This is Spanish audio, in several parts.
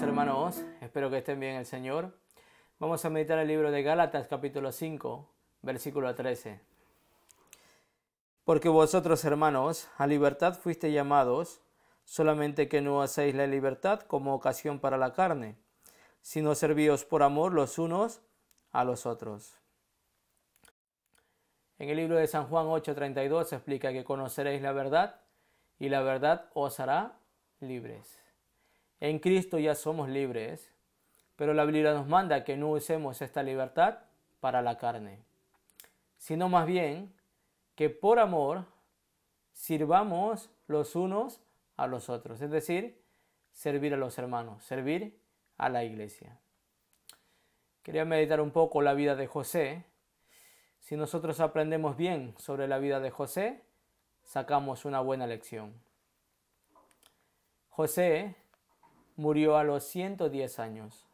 hermanos, espero que estén bien el Señor. Vamos a meditar el libro de Gálatas capítulo 5, versículo 13. Porque vosotros hermanos, a libertad fuiste llamados, solamente que no hacéis la libertad como ocasión para la carne, sino servíos por amor los unos a los otros. En el libro de San Juan 8:32 se explica que conoceréis la verdad y la verdad os hará libres. En Cristo ya somos libres, pero la Biblia nos manda que no usemos esta libertad para la carne, sino más bien que por amor sirvamos los unos a los otros, es decir, servir a los hermanos, servir a la iglesia. Quería meditar un poco la vida de José. Si nosotros aprendemos bien sobre la vida de José, sacamos una buena lección. José murió a los 110 años.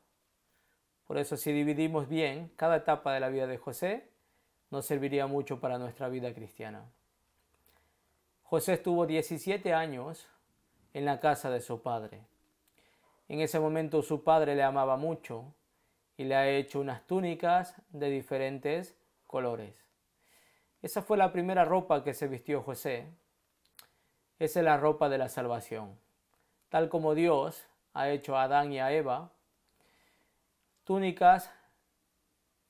Por eso si dividimos bien cada etapa de la vida de José, nos serviría mucho para nuestra vida cristiana. José estuvo 17 años en la casa de su padre. En ese momento su padre le amaba mucho y le ha hecho unas túnicas de diferentes colores. Esa fue la primera ropa que se vistió José. Esa es la ropa de la salvación. Tal como Dios ha hecho a Adán y a Eva, túnicas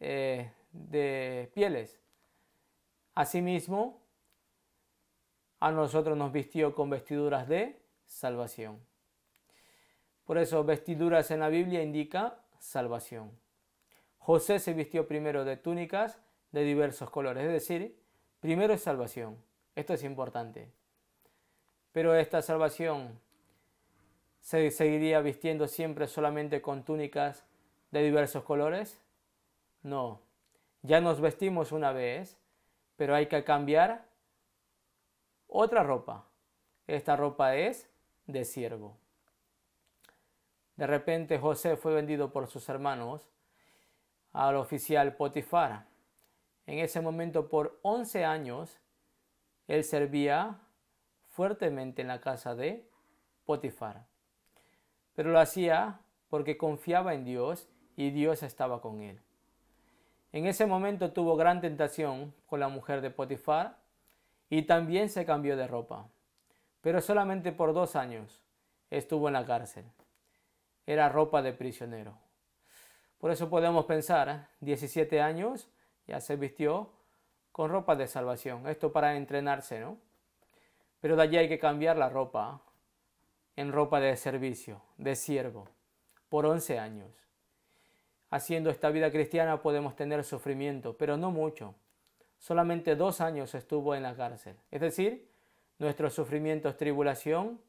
eh, de pieles. Asimismo, a nosotros nos vistió con vestiduras de salvación. Por eso vestiduras en la Biblia indica salvación. José se vistió primero de túnicas de diversos colores, es decir, primero es salvación. Esto es importante. Pero esta salvación se seguiría vistiendo siempre solamente con túnicas de diversos colores? No, ya nos vestimos una vez, pero hay que cambiar otra ropa. Esta ropa es de siervo. De repente José fue vendido por sus hermanos al oficial Potifar. En ese momento, por 11 años, él servía fuertemente en la casa de Potifar pero lo hacía porque confiaba en Dios y Dios estaba con él. En ese momento tuvo gran tentación con la mujer de Potifar y también se cambió de ropa, pero solamente por dos años estuvo en la cárcel. Era ropa de prisionero. Por eso podemos pensar, 17 años ya se vistió con ropa de salvación, esto para entrenarse, ¿no? Pero de allí hay que cambiar la ropa en ropa de servicio, de siervo, por 11 años. Haciendo esta vida cristiana podemos tener sufrimiento, pero no mucho. Solamente dos años estuvo en la cárcel. Es decir, nuestros sufrimientos, tribulación,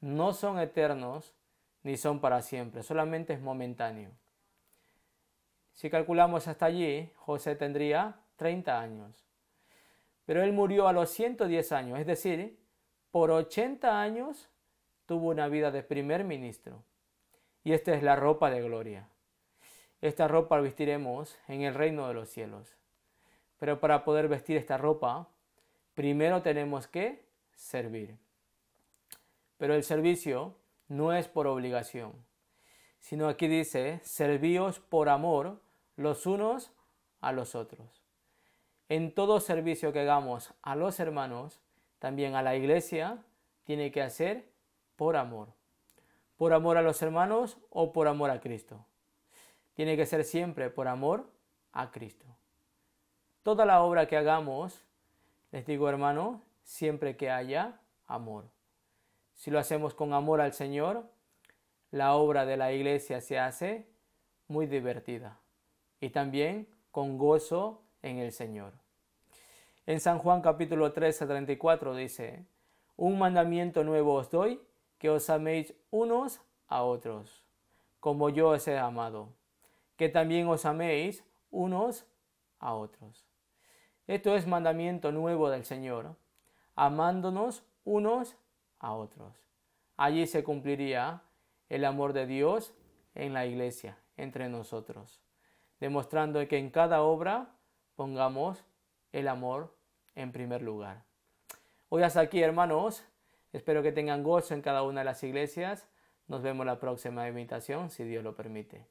no son eternos ni son para siempre, solamente es momentáneo. Si calculamos hasta allí, José tendría 30 años. Pero él murió a los 110 años, es decir, por 80 años tuvo una vida de primer ministro. Y esta es la ropa de gloria. Esta ropa la vestiremos en el reino de los cielos. Pero para poder vestir esta ropa, primero tenemos que servir. Pero el servicio no es por obligación, sino aquí dice, servíos por amor los unos a los otros. En todo servicio que hagamos a los hermanos, también a la iglesia, tiene que hacer por amor. ¿Por amor a los hermanos o por amor a Cristo? Tiene que ser siempre por amor a Cristo. Toda la obra que hagamos, les digo hermano, siempre que haya amor. Si lo hacemos con amor al Señor, la obra de la iglesia se hace muy divertida y también con gozo en el Señor. En San Juan capítulo 13, 34 dice, un mandamiento nuevo os doy, que os améis unos a otros, como yo os he amado, que también os améis unos a otros. Esto es mandamiento nuevo del Señor, amándonos unos a otros. Allí se cumpliría el amor de Dios en la iglesia, entre nosotros, demostrando que en cada obra pongamos el amor en primer lugar. Hoy hasta aquí, hermanos. Espero que tengan gozo en cada una de las iglesias. Nos vemos la próxima invitación, si Dios lo permite.